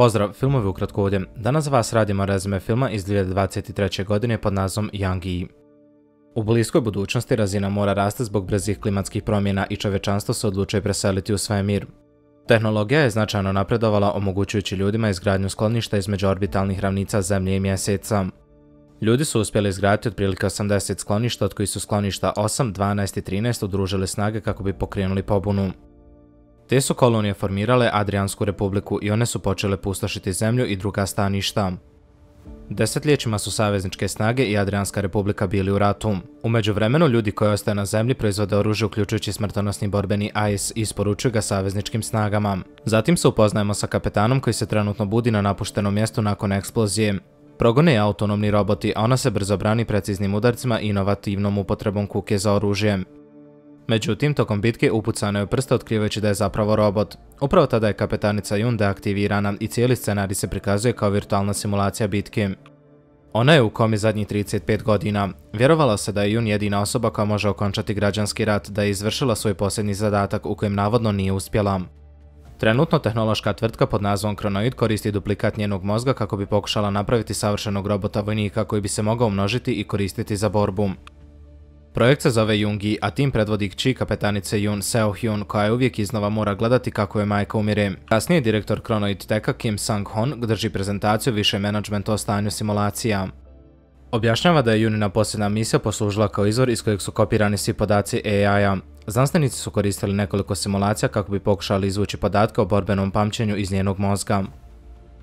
Pozdrav, filmovi ukratko ovdje. Danas za vas radimo rezime filma iz 2023. godine pod nazvom Young E. U bliskoj budućnosti razina mora raste zbog brzih klimatskih promjena i čovečanstvo se odlučuje preseliti u mir. Tehnologija je značajno napredovala omogućujući ljudima izgradnju skloništa između orbitalnih ravnica Zemlje i Mjeseca. Ljudi su uspjeli izgraditi otprilike 80 skloništa od koji su skloništa 8, 12 i 13 udružili snage kako bi pokrenuli pobunu. Te su kolonije formirale Adriansku republiku i one su počele pustošiti zemlju i druga staništa. Desetljećima su savezničke snage i Adrianska republika bili u ratu. Umeđu vremenu, ljudi koji ostaje na zemlji proizvode oružje uključujući smrtonosni borbeni AIS i isporučuju ga savezničkim snagama. Zatim se upoznajemo sa kapetanom koji se trenutno budi na napuštenom mjestu nakon eksplozije. Progone je autonomni roboti, a ona se brzo brani preciznim udarcima i inovativnom upotrebom kuke za oružje. Međutim, tokom bitke upucano je prste otkrivajući da je zapravo robot. Upravo tada je kapetanica Jun deaktivirana i cijeli scenarij se prikazuje kao virtualna simulacija bitke. Ona je u komi zadnjih 35 godina. Vjerovalo se da je Jun jedina osoba koja može okončati građanski rat, da je izvršila svoj posljednji zadatak u kojem navodno nije uspjela. Trenutno tehnološka tvrtka pod nazvom Kronoid koristi duplikat njenog mozga kako bi pokušala napraviti savršenog robota vojnika koji bi se mogao množiti i koristiti za borbu. Projekt se zove Jungi, a tim predvodi kći kapetanice Jun Seo Hyun, koja je uvijek iznova mora gledati kako je majka umire. Kasnije direktor Kronoid Teka Kim Sang Hon drži prezentaciju više menadžmenta o stanju simulacija. Objašnjava da je Junina posljedna misija poslužila kao izvor iz kojeg su kopirani svi podaci AI-a. Znanstvenici su koristili nekoliko simulacija kako bi pokušali izvući podatke o borbenom pamćenju iz njenog mozga.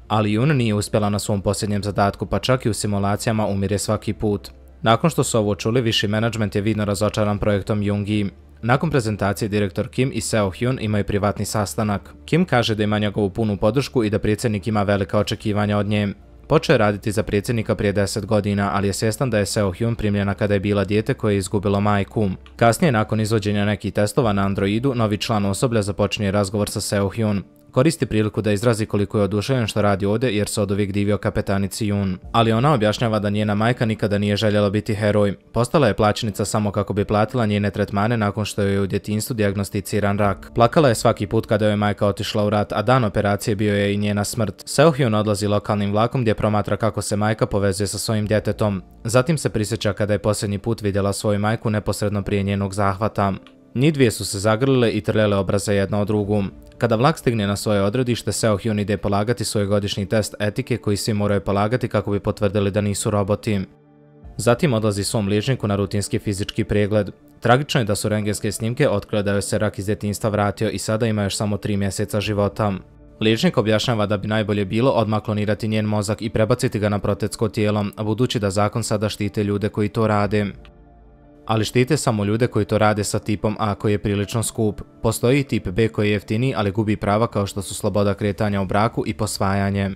Ali Jun nije uspjela na svom posljednjem zadatku, pa čak i u simulacijama umire svaki put. Nakon što su ovo čuli, viši menadžment je vidno razočaran projektom Jungi. Nakon prezentacije, direktor Kim i Seo Hyun imaju privatni sastanak. Kim kaže da ima njegovu punu podršku i da predsjednik ima velika očekivanja od nje. Počeo je raditi za predsjednika prije 10 godina, ali je svjestan da je Seo Hyun primljena kada je bila dijete koje je izgubilo majku. Kasnije, nakon izvođenja nekih testova na Androidu, novi član osoblja započinje razgovor sa Seo Hyun koristi priliku da izrazi koliko je oduševljen što radi ovdje jer se od uvijek divio kapetanici Jun. Ali ona objašnjava da njena majka nikada nije željela biti heroj. Postala je plaćnica samo kako bi platila njene tretmane nakon što je u djetinstvu diagnosticiran rak. Plakala je svaki put kada je majka otišla u rat, a dan operacije bio je i njena smrt. Seohyun odlazi lokalnim vlakom gdje promatra kako se majka povezuje sa svojim djetetom. Zatim se prisjeća kada je posljednji put vidjela svoju majku neposredno prije njenog zahvata. Ni dvije su se zagrlile i trljele obraze jedna od drugu. Kada vlak stigne na svoje odredište, Seo Hyun ide polagati svoj godišnji test etike koji svi moraju polagati kako bi potvrdili da nisu roboti. Zatim odlazi svom liječniku na rutinski fizički pregled. Tragično je da su rengenske snimke otkrile da joj se rak iz djetinjstva vratio i sada ima još samo 3 mjeseca života. Liječnik objašnjava da bi najbolje bilo odmaklonirati njen mozak i prebaciti ga na protetsko tijelo, budući da zakon sada štite ljude koji to rade ali štite samo ljude koji to rade sa tipom A koji je prilično skup. Postoji tip B koji je jeftiniji, ali gubi prava kao što su sloboda kretanja u braku i posvajanje.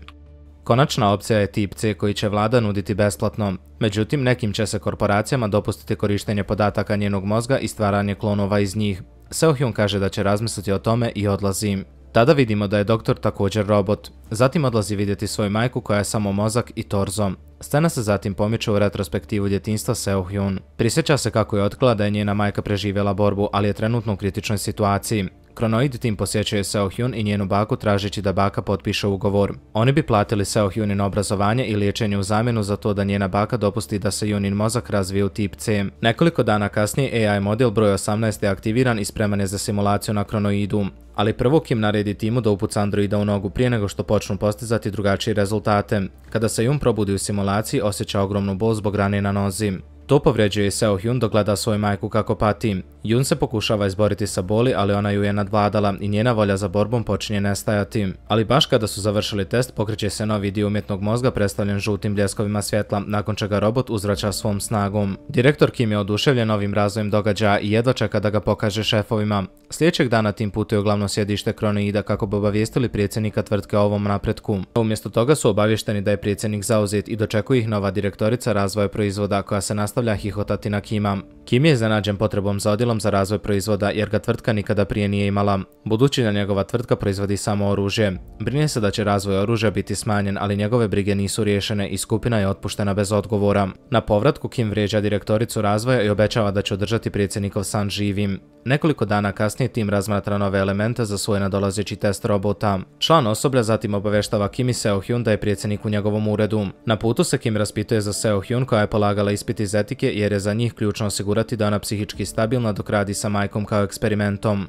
Konačna opcija je tip C koji će vlada nuditi besplatno. Međutim, nekim će se korporacijama dopustiti korištenje podataka njenog mozga i stvaranje klonova iz njih. Seohyun kaže da će razmisliti o tome i odlazi. Tada vidimo da je doktor također robot, zatim odlazi vidjeti svoju majku koja je samo mozak i torzo. Stena se zatim pomiče u retrospektivu djetinstva Seo Hyun. Prisjeća se kako je otkrila da je njena majka preživjela borbu, ali je trenutno u kritičnoj situaciji. Kronoid tim posjećuje Seo Hyun i njenu baku tražići da baka potpiše ugovor. Oni bi platili Seo Hyunin obrazovanje i liječenje u zamjenu za to da njena baka dopusti da se Hyunin mozak razvije u tip C. Nekoliko dana kasnije AI model broj 18 je aktiviran i spreman je za simulaciju na Kronoidu ali prvo Kim naredi timu da upuca androida u nogu prije nego što počnu postizati drugačije rezultate. Kada se Jun probudi u simulaciji, osjeća ogromnu bol zbog rane na nozi. To povređuje i Seo Hyun dogleda svoju majku kako pati. Jun se pokušava izboriti sa boli, ali ona ju je nadvladala i njena volja za borbom počinje nestajati. Ali baš kada su završili test, pokreće se novi dio umjetnog mozga predstavljen žutim bljeskovima svjetla, nakon čega robot uzvraća svom snagom. Direktor Kim je oduševljen ovim razvojem događaja i jedva čeka da ga pokaže šefovima. Sljedećeg dana tim putuje u glavno sjedište Kronoida kako bi obavijestili prijecenika tvrtke o ovom napretku. Umjesto toga su obavješteni da je prijecenik zauzit i dočekuje ih nova direktorica razvoja proizvoda koja se nastavlja hihotati na Kima. Kim je iznenađen potrebom za odjelom prilom za razvoj proizvoda jer ga tvrtka nikada prije nije imala. Budući da njegova tvrtka proizvodi samo oružje, brine se da će razvoj oružja biti smanjen, ali njegove brige nisu riješene i skupina je otpuštena bez odgovora. Na povratku Kim vrijeđa direktoricu razvoja i obećava da će održati predsjednikov san živim. Nekoliko dana kasnije tim razmatra nove elemente za svoj nadolazeći test robota. Član osoblja zatim obaveštava Kim i Seo Hyun da je prijecenik u njegovom uredu. Na putu se Kim raspituje za Seo Hyun koja je polagala ispit iz etike jer je za njih ključno osigurati da ona psihički stabilna dok radi sa majkom kao eksperimentom.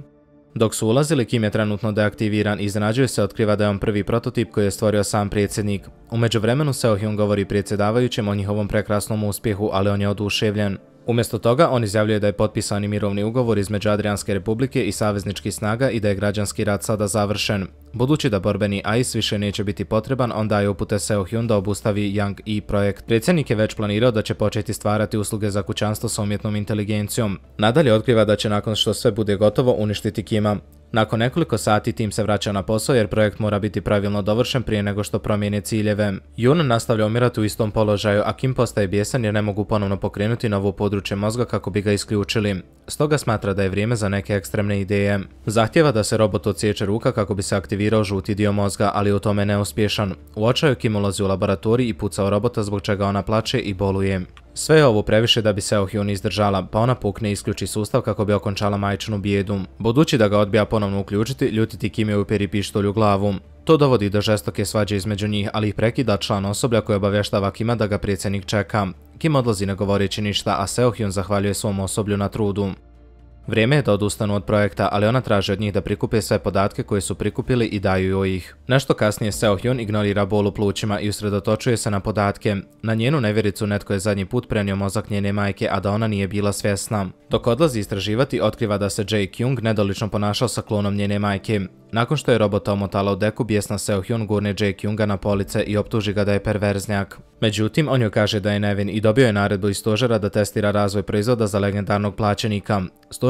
Dok su ulazili, Kim je trenutno deaktiviran i iznenađuje se otkriva da je on prvi prototip koji je stvorio sam prijecednik. Umeđu vremenu Seo Hyun govori prijecedavajućem o njihovom prekrasnom uspjehu, ali on je oduševljen. Umjesto toga, on izjavljuje da je potpisani mirovni ugovor između Adrijanske republike i savezničkih snaga i da je građanski rat sada završen. Budući da borbeni AIS više neće biti potreban, on daje upute Seo Hyun da obustavi Young E projekt. Predsjednik je već planirao da će početi stvarati usluge za kućanstvo sa umjetnom inteligencijom. Nadalje otkriva da će nakon što sve bude gotovo uništiti Kima. Nakon nekoliko sati tim se vraća na posao jer projekt mora biti pravilno dovršen prije nego što promijeni ciljeve. Jun nastavlja umirati u istom položaju, a Kim postaje bijesan jer ne mogu ponovno pokrenuti novo područje mozga kako bi ga isključili. Stoga smatra da je vrijeme za neke ekstremne ideje. Zahtjeva da se robot odsjeće ruka kako bi se aktivirao žuti dio mozga, ali u tome neuspješan. U očaju Kim ulazi u laboratori i pucao robota zbog čega ona plače i boluje. Sve je ovo previše da bi Seohyun izdržala, pa ona pukne i isključi sustav kako bi okončala majčanu bijedu. Budući da ga odbija ponovno uključiti, ljutiti Kim je upjeri pištolju glavu. To dovodi do žestoke svađe između njih, ali ih prekida član osoblja koji obavještava Kima da ga prijecenik čeka. Kim odlazi ne govoreći ništa, a Seohyun zahvaljuje svom osoblju na trudu. Vrijeme je da odustanu od projekta, ali ona traže od njih da prikupe sve podatke koje su prikupili i daju joj ih. Nešto kasnije Seo Hyun ignorira bol u plućima i usredotočuje se na podatke. Na njenu nevjericu netko je zadnji put prenio mozak njene majke, a da ona nije bila svjesna. Dok odlazi istraživati, otkriva da se Jake Kyung nedolično ponašao sa klonom njene majke. Nakon što je robota omotala u deku, bijesna Seo Hyun gurne Jae Kyunga na police i optuži ga da je perverznjak. Međutim, on joj kaže da je nevin i dobio je naredbu iz stožera da testira razvoj proizvoda za legendarnog plaćenika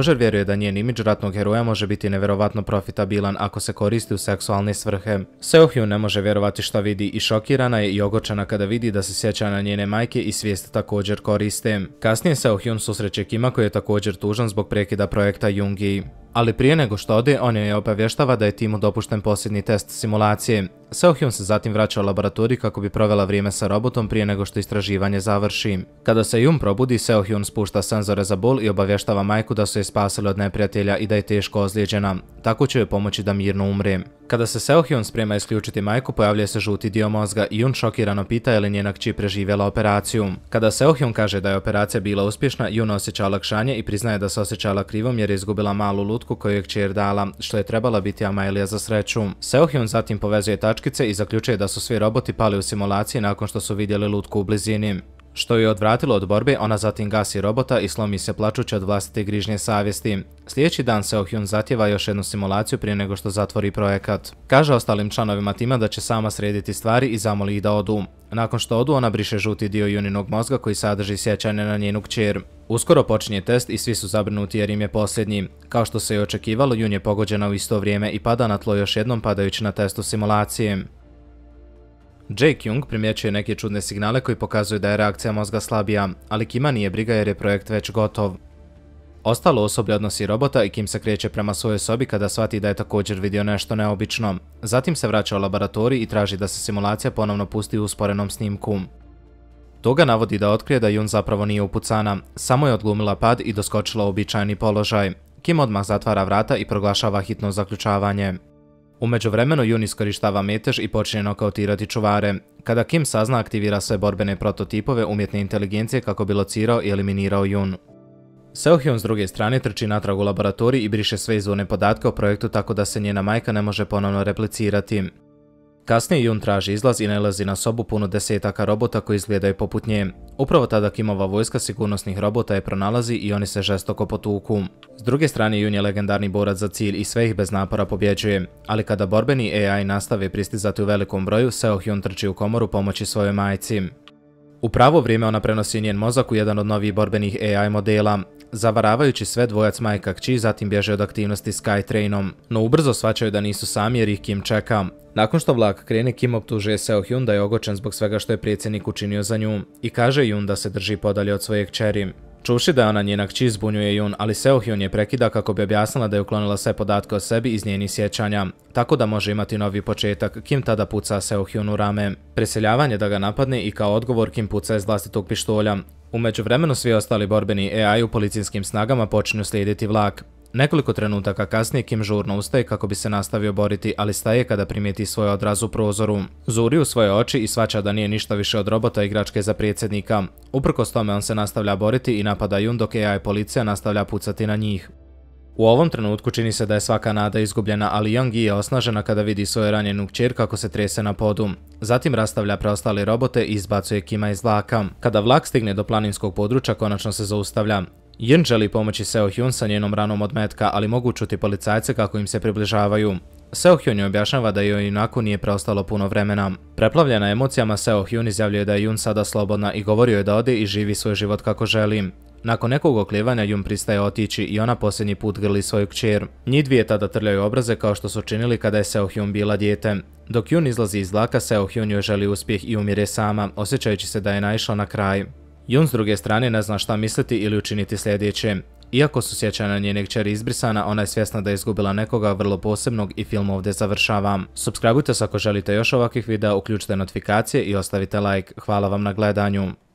također vjeruje da njen imidž ratnog heroja može biti neverovatno profitabilan ako se koristi u seksualne svrhe. Seohyun ne može vjerovati što vidi i šokirana je i ogočena kada vidi da se sjeća na njene majke i svijest također koriste. Kasnije Seohyun susreće Kima koji je također tužan zbog prekida projekta Jungi. Ali prije nego što ode, on joj je opavještava da je timu dopušten posljedni test simulacije, Seohyun se zatim vraća u laboratoriju kako bi provela vrijeme sa robotom prije nego što istraživanje završi. Kada se Jun probudi, Seohyun spušta senzore za bol i obavještava majku da su je spasili od neprijatelja i da je teško ozlijeđena. Tako će joj pomoći da mirno umre. Kada se Seohyun sprema isključiti majku, pojavljuje se žuti dio mozga i Jun šokirano pita je li njenak čip preživjela operaciju. Kada Seohyun kaže da je operacija bila uspješna, Jun osjeća lakšanje i priznaje da se osjećala krivom jer je izgubila malu lutku koju je kćer dala, što je trebala biti Amaelija za sreću. Seohyun zatim povezuje tač točkice i zaključuje da su svi roboti pali u simulaciji nakon što su vidjeli lutku u blizini. Što je odvratilo od borbe, ona zatim gasi robota i slomi se plačući od vlastite grižnje savjesti. Sljedeći dan Seo Hyun zatjeva još jednu simulaciju prije nego što zatvori projekat. Kaže ostalim članovima tima da će sama srediti stvari i zamoli ih da odu. Nakon što odu, ona briše žuti dio Juninog mozga koji sadrži sjećanje na njenu kćer. Uskoro počinje test i svi su zabrinuti jer im je posljednji. Kao što se je očekivalo, Jun je pogođena u isto vrijeme i pada na tlo još jednom padajući na testu simulacije. Jake Jung primjećuje neke čudne signale koji pokazuju da je reakcija mozga slabija, ali Kima nije briga jer je projekt već gotov. Ostalo osoblje odnosi robota i Kim se kreće prema svojoj sobi kada shvati da je također vidio nešto neobično. Zatim se vraća u laboratori i traži da se simulacija ponovno pusti u usporenom snimku. Toga navodi da otkrije da Jun zapravo nije upucana, samo je odglumila pad i doskočila u običajni položaj. Kim odmah zatvara vrata i proglašava hitno zaključavanje. Umeđu vremenu Jun iskoristava metež i počinje nokautirati čuvare. Kada Kim sazna, aktivira sve borbene prototipove umjetne inteligencije kako bi locirao i eliminirao Jun. Seohyun s druge strane trči natrag u laboratoriji i briše sve izvone podatke o projektu tako da se njena majka ne može ponovno replicirati. Kasnije Jun traži izlaz i nalazi na sobu puno desetaka robota koji izgledaju poput nje. Upravo tada Kimova vojska sigurnosnih robota je pronalazi i oni se žestoko potuku. S druge strane Jun je legendarni borac za cilj i sve ih bez napora pobjeđuje. Ali kada borbeni AI nastave pristizati u velikom broju, Seo Hyun trči u komoru pomoći svojoj majici. U pravo vrijeme ona prenosi njen mozak u jedan od novih borbenih AI modela, zavaravajući sve dvojac majka kći, zatim bježe od aktivnosti Skytrainom. No ubrzo svačaju da nisu sami jer ih Kim čeka. Nakon što vlak krene, Kim optužuje Seo Hyun da je ogočen zbog svega što je prijecenik učinio za nju i kaže Hyun da se drži podalje od svoje kćeri. Čuši da je ona njenak čiz, zbunjuje Jun, ali Seo Hyun je prekida kako bi objasnila da je uklonila sve podatke o sebi iz njenih sjećanja. Tako da može imati novi početak, Kim tada puca Seo Hyun u rame. Preseljavanje da ga napadne i kao odgovor Kim puca iz vlastitog pištolja. Umeđu vremenu svi ostali borbeni AI u policijskim snagama počinju slijediti vlak. Nekoliko trenutaka kasnije Kim žurno ustaje kako bi se nastavio boriti, ali staje kada primijeti svoj odraz u prozoru. Zuri u svoje oči i svača da nije ništa više od robota igračke za prijedsednika. Uprkos tome on se nastavlja boriti i napada Jun dok AI policija nastavlja pucati na njih. U ovom trenutku čini se da je svaka nada izgubljena, ali Yongi je osnažena kada vidi svoju ranjenu kćer kako se trese na podu. Zatim rastavlja preostale robote i izbacuje Kima iz vlaka. Kada vlak stigne do planinskog područja, konačno se zaustavlja. Yin želi pomoći Seo Hyun sa njenom ranom od metka, ali mogu čuti policajce kako im se približavaju. Seo Hyun joj objašnjava da joj inako nije preostalo puno vremena. Preplavljena emocijama, Seo Hyun izjavljuje da je Yun sada slobodna i govorio je da ode i živi svoj život kako želi. Nakon nekog oklijevanja Jun pristaje otići i ona posljednji put grli svoju kćer. Njih dvije tada trljaju obraze kao što su činili kada je Seo Hyun bila djete. Dok Jun izlazi iz vlaka, Seo Hyun joj želi uspjeh i umire sama, osjećajući se da je naišla na kraj. Jun s druge strane ne zna šta misliti ili učiniti sljedeće. Iako su sjećana njenih čeri izbrisana, ona je svjesna da je izgubila nekoga vrlo posebnog i film ovdje završava. Subscribujte se ako želite još ovakvih videa, uključite notifikacije i ostavite like. Hvala vam na gledanju.